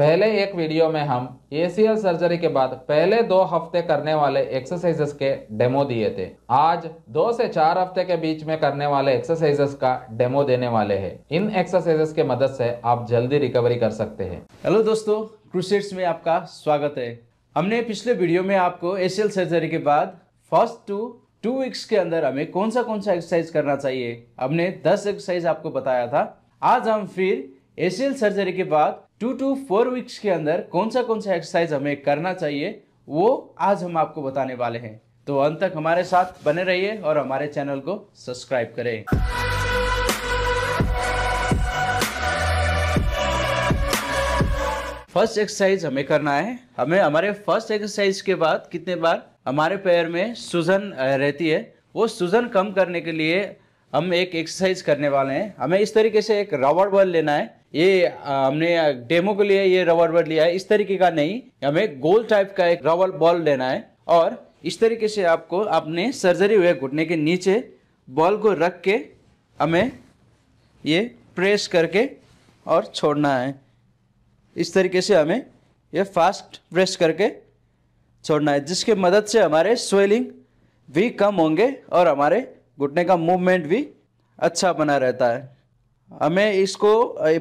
पहले एक वीडियो में हम एसीएल सर्जरी के बाद पहले दो हफ्ते करने वाले एक्सरसाइजेस के डेमो दिए थे आज दो से चार हफ्ते के बीच में करने वाले एक्सरसाइजेस का डेमो देने वाले हैं इन एक्सरसाइजेस के मदद से आप जल्दी रिकवरी कर सकते हैं हेलो दोस्तों क्रूसेट्स में आपका स्वागत है हमने पिछले वीडियो में आपको ए सर्जरी के बाद फर्स्ट टू टू वीक्स के अंदर हमें कौन सा कौन सा एक्सरसाइज करना चाहिए हमने दस एक्सरसाइज आपको बताया था आज हम फिर एसियल सर्जरी के बाद टू टू फोर वीक्स के अंदर कौन सा कौन सा एक्सरसाइज हमें करना चाहिए वो आज हम आपको बताने वाले हैं तो अंत तक हमारे साथ बने रहिए और हमारे चैनल को सब्सक्राइब करें फर्स्ट एक्सरसाइज हमें करना है हमें हमारे फर्स्ट एक्सरसाइज के बाद कितने बार हमारे पैर में सूजन रहती है वो सूजन कम करने के लिए हम एक एक्सरसाइज करने वाले हैं हमें इस तरीके से एक रबर बल लेना है ये हमने डेमो के लिए ये रबर बल लिया है इस तरीके का नहीं हमें गोल टाइप का एक रबर बॉल लेना है और इस तरीके से आपको अपने सर्जरी हुए घुटने के नीचे बॉल को रख के हमें ये प्रेस करके और छोड़ना है इस तरीके से हमें ये फास्ट प्रेस करके छोड़ना है जिसके मदद से हमारे स्वेलिंग भी कम होंगे और हमारे घुटने का मूवमेंट भी अच्छा बना रहता है हमें इसको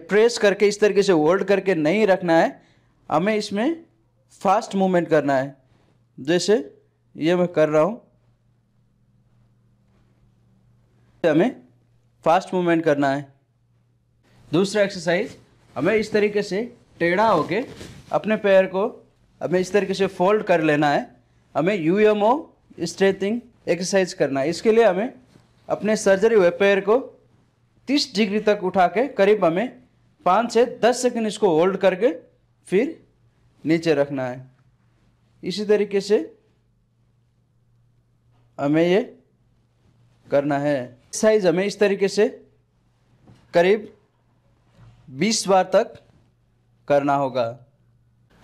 प्रेस करके इस तरीके से होल्ड करके नहीं रखना है हमें इसमें फास्ट मूवमेंट करना है जैसे ये मैं कर रहा हूँ हमें फास्ट मूवमेंट करना है दूसरा एक्सरसाइज हमें इस तरीके से टेढ़ा होके अपने पैर को हमें इस तरीके से फोल्ड कर लेना है हमें U M O stretching exercise करना है इसके लिए हमें अपने सर्जरी वेपेयर को 30 डिग्री तक उठा के करीब हमें पाँच से दस सेकेंड इसको होल्ड करके फिर नीचे रखना है इसी तरीके से हमें ये करना है एक्सरसाइज हमें इस तरीके से करीब 20 बार तक करना होगा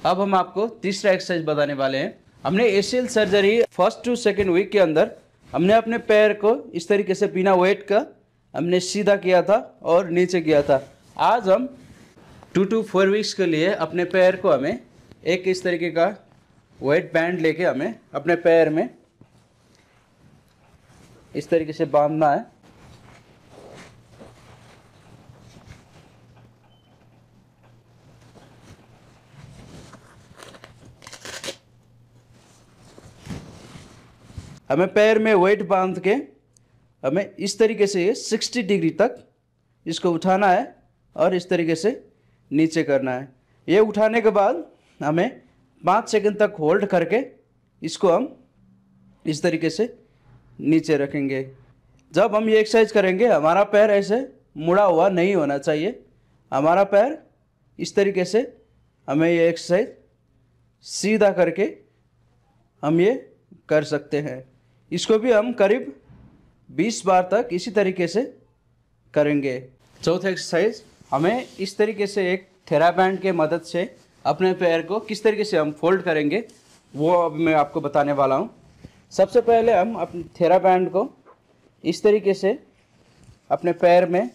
अब हम आपको तीसरा एक्सरसाइज बताने वाले हैं हमने एशियल surgery first to second week के अंदर हमने अपने पैर को इस तरीके से बिना वेट का हमने सीधा किया था और नीचे किया था आज हम टू टू फोर वीक्स के लिए अपने पैर को हमें एक इस तरीके का वेट बैंड लेके हमें अपने पैर में इस तरीके से बांधना है हमें पैर में वेट बांध के हमें इस तरीके से ये 60 डिग्री तक इसको उठाना है और इस तरीके से नीचे करना है ये उठाने के बाद हमें पाँच सेकंड तक होल्ड करके इसको हम इस तरीके से नीचे रखेंगे जब हम ये एक्सरसाइज करेंगे हमारा पैर ऐसे मुड़ा हुआ नहीं होना चाहिए हमारा पैर इस तरीके से हमें ये एक्सरसाइज सीधा करके हम ये कर सकते हैं इसको भी हम करीब 20 बार तक इसी तरीके से करेंगे चौथा एक्सरसाइज हमें इस तरीके से एक थेरा बैंड के मदद से अपने पैर को किस तरीके से हम फोल्ड करेंगे वो अब मैं आपको बताने वाला हूँ सबसे पहले हम अपने थेरा बैंड को इस तरीके से अपने पैर में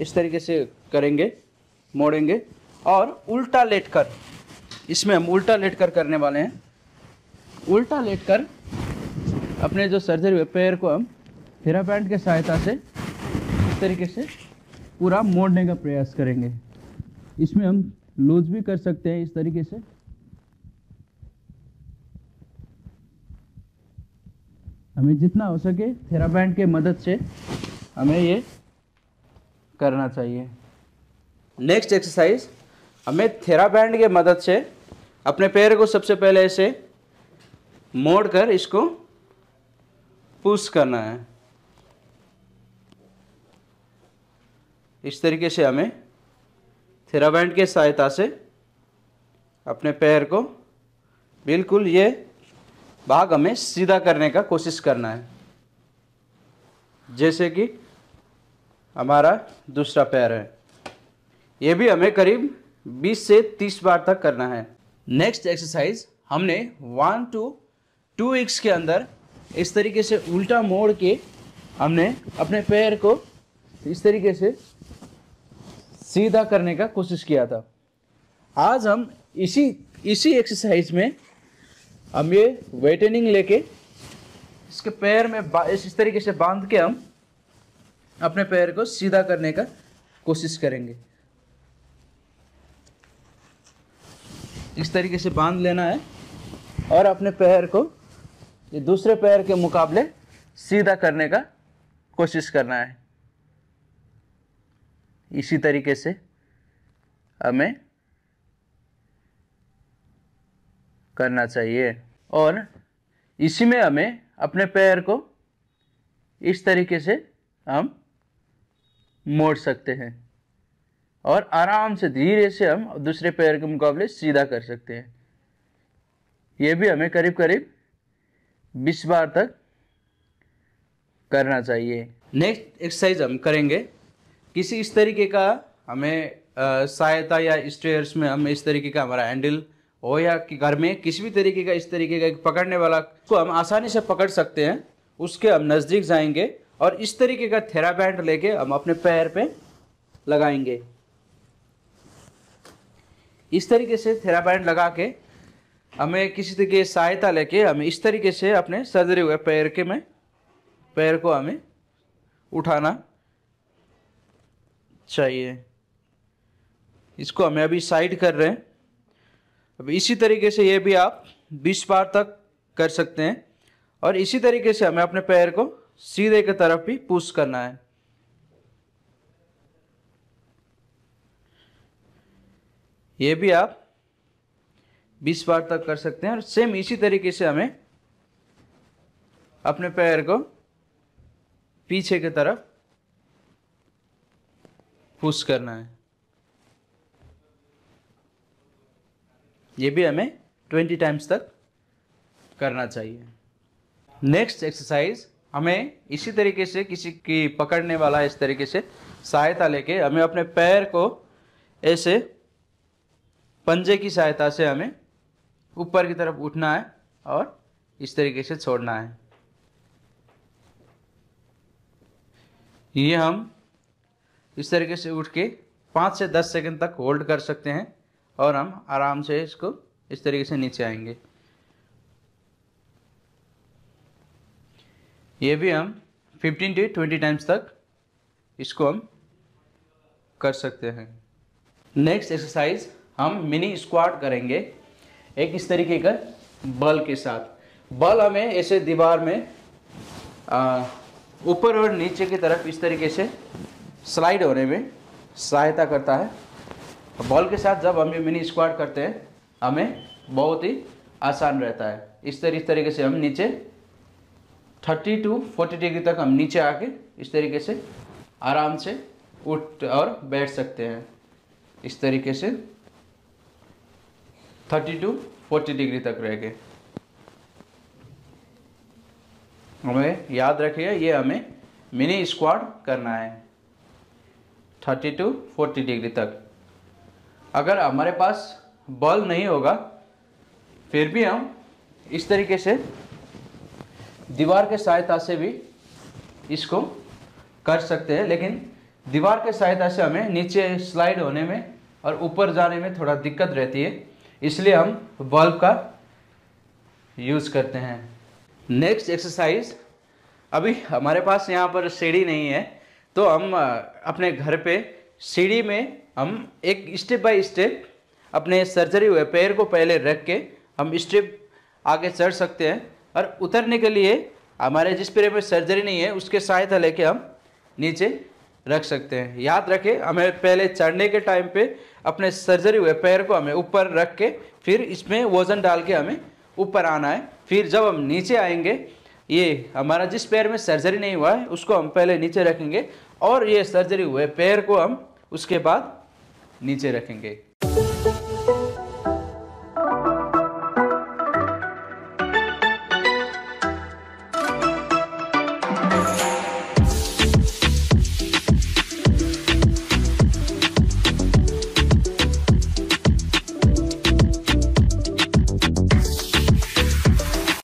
इस तरीके से करेंगे मोड़ेंगे और उल्टा लेट कर इसमें हम उल्टा लेट कर करने वाले हैं उल्टा लेट कर अपने जो सर्जरी पैर को हम हेरा पैंट के सहायता से इस तरीके से पूरा मोड़ने का प्रयास करेंगे इसमें हम लूज भी कर सकते हैं इस तरीके से हमें जितना हो सके थेराबैंड के मदद से हमें ये करना चाहिए नेक्स्ट एक्सरसाइज हमें थेराबैंड के मदद से अपने पैर को सबसे पहले ऐसे मोड़ कर इसको पुश करना है इस तरीके से हमें थेराबैंड के सहायता से अपने पैर को बिल्कुल ये भाग हमें सीधा करने का कोशिश करना है जैसे कि हमारा दूसरा पैर है ये भी हमें करीब 20 से 30 बार तक करना है नेक्स्ट एक्सरसाइज हमने वन टू टू वीक्स के अंदर इस तरीके से उल्टा मोड़ के हमने अपने पैर को इस तरीके से सीधा करने का कोशिश किया था आज हम इसी इसी एक्सरसाइज में हम ये वेटनिंग लेके इसके पैर में इस तरीके से बांध के हम अपने पैर को सीधा करने का कोशिश करेंगे इस तरीके से बांध लेना है और अपने पैर को ये दूसरे पैर के मुकाबले सीधा करने का कोशिश करना है इसी तरीके से हमें करना चाहिए और इसी में हमें अपने पैर को इस तरीके से हम मोड़ सकते हैं और आराम से धीरे से हम दूसरे पैर के मुकाबले सीधा कर सकते हैं ये भी हमें करीब करीब बीस बार तक करना चाहिए नेक्स्ट एक्सरसाइज हम करेंगे किसी इस तरीके का हमें सहायता या स्टेयर्स में हम इस तरीके का हमारा हैंडल हो या कि घर में किसी भी तरीके का इस तरीके का एक पकड़ने वाला को हम आसानी से पकड़ सकते हैं उसके हम नज़दीक जाएंगे और इस तरीके का थेरा लेके हम अपने पैर पे लगाएंगे इस तरीके से थेरा लगा के हमें किसी तरीके की सहायता लेके हमें इस तरीके से अपने सर्जरी हुए पैर के में पैर को हमें उठाना चाहिए इसको हमें अभी साइड कर रहे हैं अब इसी तरीके से ये भी आप 20 बार तक कर सकते हैं और इसी तरीके से हमें अपने पैर को सीधे की तरफ भी पुश करना है ये भी आप बीस बार तक कर सकते हैं और सेम इसी तरीके से हमें अपने पैर को पीछे की तरफ पुश करना है ये भी हमें ट्वेंटी टाइम्स तक करना चाहिए नेक्स्ट एक्सरसाइज हमें इसी तरीके से किसी की पकड़ने वाला इस तरीके से सहायता लेके हमें अपने पैर को ऐसे पंजे की सहायता से हमें ऊपर की तरफ उठना है और इस तरीके से छोड़ना है ये हम इस तरीके से उठ के पाँच से दस सेकंड तक होल्ड कर सकते हैं और हम आराम से इसको इस तरीके से नीचे आएंगे ये भी हम 15 टू 20 टाइम्स तक इसको हम कर सकते हैं नेक्स्ट एक्सरसाइज हम मिनी स्क्वाड करेंगे एक इस तरीके का बल के साथ बल हमें ऐसे दीवार में ऊपर और नीचे की तरफ इस तरीके से स्लाइड होने में सहायता करता है बॉल के साथ जब हम ये मिनी स्क्वाड करते हैं हमें बहुत ही आसान रहता है इस तरीके तरीके से हम नीचे 30 टू 40 डिग्री तक हम नीचे आके इस तरीके से आराम से उठ और बैठ सकते हैं इस तरीके से थर्टी टू फोर्टी डिग्री तक रह गए हमें याद रखिए ये हमें मिनी स्क्वाड करना है थर्टी टू फोर्टी डिग्री तक अगर हमारे पास बल नहीं होगा फिर भी हम इस तरीके से दीवार के सहायता से भी इसको कर सकते हैं लेकिन दीवार के सहायता से हमें नीचे स्लाइड होने में और ऊपर जाने में थोड़ा दिक्कत रहती है इसलिए हम बल्ब का यूज़ करते हैं नेक्स्ट एक्सरसाइज अभी हमारे पास यहाँ पर सीढ़ी नहीं है तो हम अपने घर पे सीढ़ी में हम एक स्टेप बाय स्टेप अपने सर्जरी हुए पैर को पहले रख के हम स्टेप आगे चढ़ सकते हैं और उतरने के लिए हमारे जिस पैर में सर्जरी नहीं है उसके सहायता लेके हम नीचे रख सकते हैं याद रखें हमें पहले चढ़ने के टाइम पे अपने सर्जरी हुए पैर को हमें ऊपर रख के फिर इसमें वजन डाल के हमें ऊपर आना है फिर जब हम नीचे आएंगे ये हमारा जिस पैर में सर्जरी नहीं हुआ है उसको हम पहले नीचे रखेंगे और ये सर्जरी हुए पैर को हम उसके बाद नीचे रखेंगे